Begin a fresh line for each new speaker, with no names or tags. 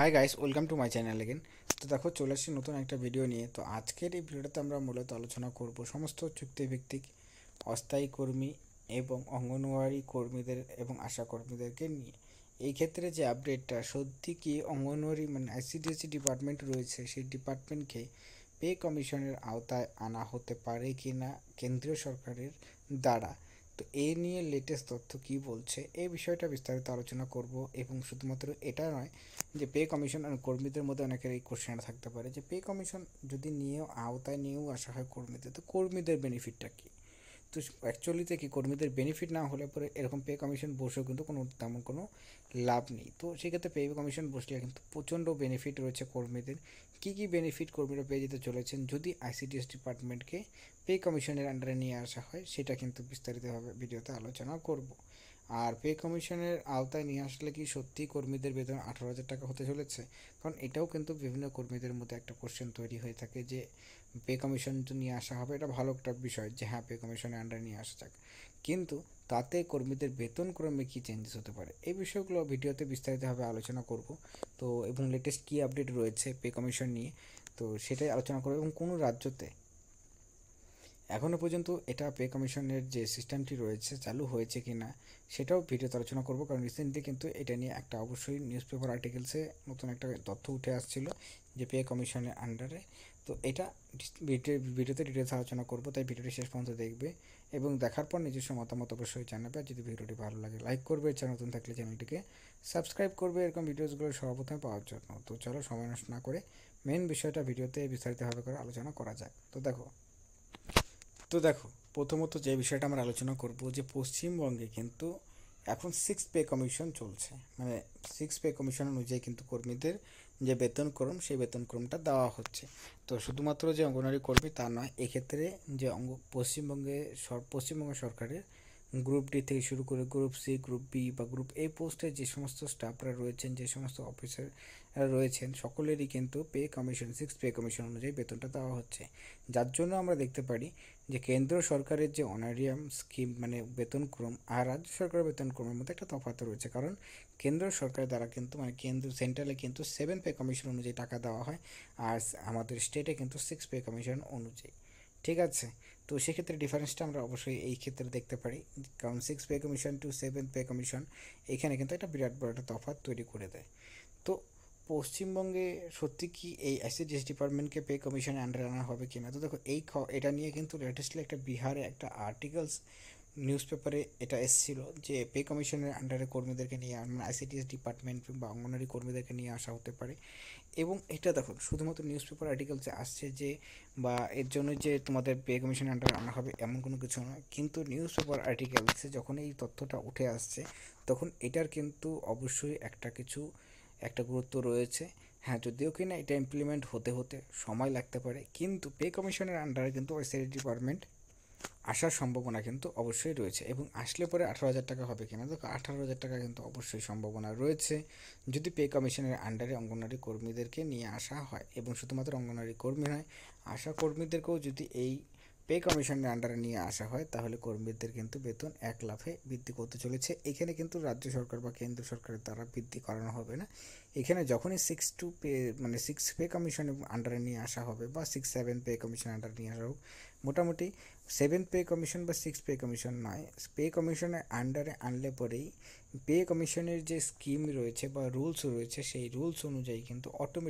high guys welcome to my channel again তো দেখো চলে আসছি নতুন একটা ভিডিও নিয়ে তো আজকের এই ভিডিওটাতে আমরা মূলত আলোচনা করব সমস্ত চুক্তিভিত্তিক অস্থায়ী কর্মী এবং অঙ্গনওয়াড়ি কর্মীদের এবং আশা কর্মীদেরকে নিয়ে এই ক্ষেত্রে যে আপডেটটা সত্যি কি অঙ্গনওয়াড়ি মানে আইসিডিএসি ডিপার্টমেন্ট রয়েছে সেই ডিপার্টমেন্টকে পে কমিশনের আওতায় আনা হতে পারে কি না কেন্দ্রীয় সরকারের দ্বারা তো এ নিয়ে লেটেস্ট তথ্য কি বলছে এই বিষয়টা বিস্তারিত আলোচনা করব এবং শুধুমাত্র এটা নয় যে পে কমিশন আর কর্মীদের মধ্যে অনেকের এই কোশ্চেনটা থাকতে পারে যে পে কমিশন যদি নিয়েও আওতায় নিয়েও আসা হয় কর্মীদের তো কর্মীদের বেনিফিটটা কী তো অ্যাকচুয়ালিতে কি কর্মীদের বেনিফিট না হলে পরে এরকম পে কমিশন বসেও কিন্তু কোনো তেমন কোনো লাভ নেই তো সেক্ষেত্রে পে কমিশন বসলে কিন্তু প্রচণ্ড বেনিফিট রয়েছে কর্মীদের কী কী বেনিফিট কর্মীরা পেয়ে যেতে চলেছেন যদি আইসিডিএস ডিপার্টমেন্টকে পে কমিশনের আন্ডারে নিয়ে আসা হয় সেটা কিন্তু বিস্তারিতভাবে ভিডিওতে আলোচনা করব আর পে কমিশনের আওতায় নিয়ে আসলে কি সত্যি কর্মীদের বেতন আঠারো হাজার টাকা হতে চলেছে কারণ এটাও কিন্তু বিভিন্ন কর্মীদের মধ্যে একটা কোশ্চেন তৈরি হয়ে থাকে যে পে কমিশন তো নিয়ে আসা হবে এটা ভালো একটা বিষয় যে হ্যাঁ পে কমিশনের আন্ডারে নিয়ে আসা যাক কিন্তু তাতে কর্মীদের বেতন ক্রমে কী চেঞ্জেস হতে পারে এই বিষয়গুলো ভিডিওতে বিস্তারিতভাবে আলোচনা করব তো এবং লেটেস্ট কী আপডেট রয়েছে পে কমিশন নিয়ে তো সেটাই আলোচনা করবো এবং কোনো রাজ্যতে এখনও পর্যন্ত এটা পে কমিশনের যে সিস্টেমটি রয়েছে চালু হয়েছে কি না সেটাও ভিডিওতে আলোচনা করব কারণ রিসেন্টলি কিন্তু এটা নিয়ে একটা অবশ্যই নিউজ পেপার আর্টিকেলসে নতুন একটা তথ্য উঠে আসছিল যে পে কমিশনের আন্ডারে তো এটা ভিডিওতে ডিটেলস আলোচনা করব তাই ভিডিওটি শেষ পর্যন্ত দেখবে এবং দেখার পর নিজস্ব মতামত অবশ্যই জানাবে আর যদি ভিডিওটি ভালো লাগে লাইক করবে চ্যানেল নতুন থাকলে চ্যানেলটিকে সাবস্ক্রাইব করবে এরকম ভিডিওসগুলো সর্বপ্রথমে পাওয়ার জন্য তো চলো সময় নষ্ট না করে মেন বিষয়টা ভিডিওতে বিস্তারিতভাবে করে আলোচনা করা যায় তো দেখো তো দেখো প্রথমত যে বিষয়টা আমরা আলোচনা করব যে পশ্চিমবঙ্গে কিন্তু এখন সিক্স পে কমিশন চলছে মানে সিক্স পে কমিশন অনুযায়ী কিন্তু কর্মীদের যে বেতনক্রম সেই বেতনক্রমটা দেওয়া হচ্ছে তো শুধুমাত্র যে অঙ্গনারী কর্মী তা নয় এক্ষেত্রে যে অঙ্গ পশ্চিমবঙ্গে পশ্চিমবঙ্গ সরকারের গ্রুপ ডি থেকে শুরু করে গ্রুপ সি গ্রুপ বি বা গ্রুপ এ পোস্টে যে সমস্ত স্টাফরা রয়েছেন যে সমস্ত অফিসার রয়েছেন সকলেরই কিন্তু pay commission six pay commission অনুযায়ী বেতনটা দেওয়া হচ্ছে যার জন্য আমরা দেখতে পারি যে কেন্দ্র সরকারের যে অনারিয়াম স্কিম মানে বেতনক্রম আর রাজ্য সরকারের বেতনক্রমের মধ্যে একটা তফাত রয়েছে কারণ কেন্দ্র সরকার দ্বারা কিন্তু মানে কেন্দ্র সেন্ট্রালে কিন্তু সেভেন পে কমিশন অনুযায়ী টাকা দেওয়া হয় আর আমাদের স্টেটে কিন্তু সিক্স পে কমিশন অনুযায়ী ঠিক আছে তো সেক্ষেত্রে ডিফারেন্সটা আমরা অবশ্যই এই ক্ষেত্রে দেখতে পারি কারণ six pay commission to seven pay commission এখানে কিন্তু একটা বিরাট বড় একটা তফাৎ তৈরি করে দেয় তো পশ্চিমবঙ্গে সত্যি কি এই অ্যাসিডিএস ডিপার্টমেন্টকে পে কমিশন আন্ডারে আনা হবে কি না তো দেখো এই এটা নিয়ে কিন্তু লেটেস্টলি একটা বিহারে একটা আর্টিকেলস নিউজ পেপারে এটা এসেছিল যে পে কমিশনের আন্ডারে কর্মীদেরকে নিয়ে মানে আইসিটিএস ডিপার্টমেন্ট বা অঙ্গনারী কর্মীদেরকে নিয়ে আসা হতে পারে এবং এটা দেখুন শুধুমাত্র নিউজ পেপার আর্টিকেল যে আসছে যে বা এর জন্য যে তোমাদের পে কমিশনের আন্ডারে আনা হবে এমন কোনো কিছু নয় কিন্তু নিউজ পেপার আর্টিকেলসে যখন এই তথ্যটা উঠে আসছে তখন এটার কিন্তু অবশ্যই একটা কিছু একটা গুরুত্ব রয়েছে হ্যাঁ যদিও কিনা এটা ইমপ্লিমেন্ট হতে হতে সময় লাগতে পারে কিন্তু পে কমিশনের আন্ডারে কিন্তু ওয়েবসাইট ডিপার্টমেন্ট আসার সম্ভাবনা কিন্তু অবশ্যই রয়েছে এবং আসলে পরে আঠারো হাজার টাকা হবে কিনা দেখো আঠারো হাজার টাকা কিন্তু অবশ্যই সম্ভাবনা রয়েছে যদি পে কমিশনের আন্ডারে অঙ্গনওয়াড়ি কর্মীদেরকে নিয়ে আসা হয় এবং শুধুমাত্র অঙ্গনওয়াড়ি কর্মী নয় আশা কর্মীদেরকেও যদি এই পে কমিশনের আন্ডারে নিয়ে আসা হয় তাহলে কর্মীদের কিন্তু বেতন এক লাফে বৃদ্ধি করতে চলেছে এখানে কিন্তু রাজ্য সরকার বা কেন্দ্র সরকারের দ্বারা বৃদ্ধি করানো হবে না এখানে যখনই সিক্স টু পে মানে সিক্স পে কমিশনের আন্ডারে নিয়ে আসা হবে বা সিক্স সেভেন পে কমিশন আন্ডারে নিয়ে আসা হোক মোটামুটি সেভেন পে কমিশন বা সিক্স পে কমিশন নয় পে কমিশনের আন্ডারে আনলে পরেই পে কমিশনের যে স্কিম রয়েছে বা রুলস রয়েছে সেই রুলস অনুযায়ী কিন্তু অটোমেটিক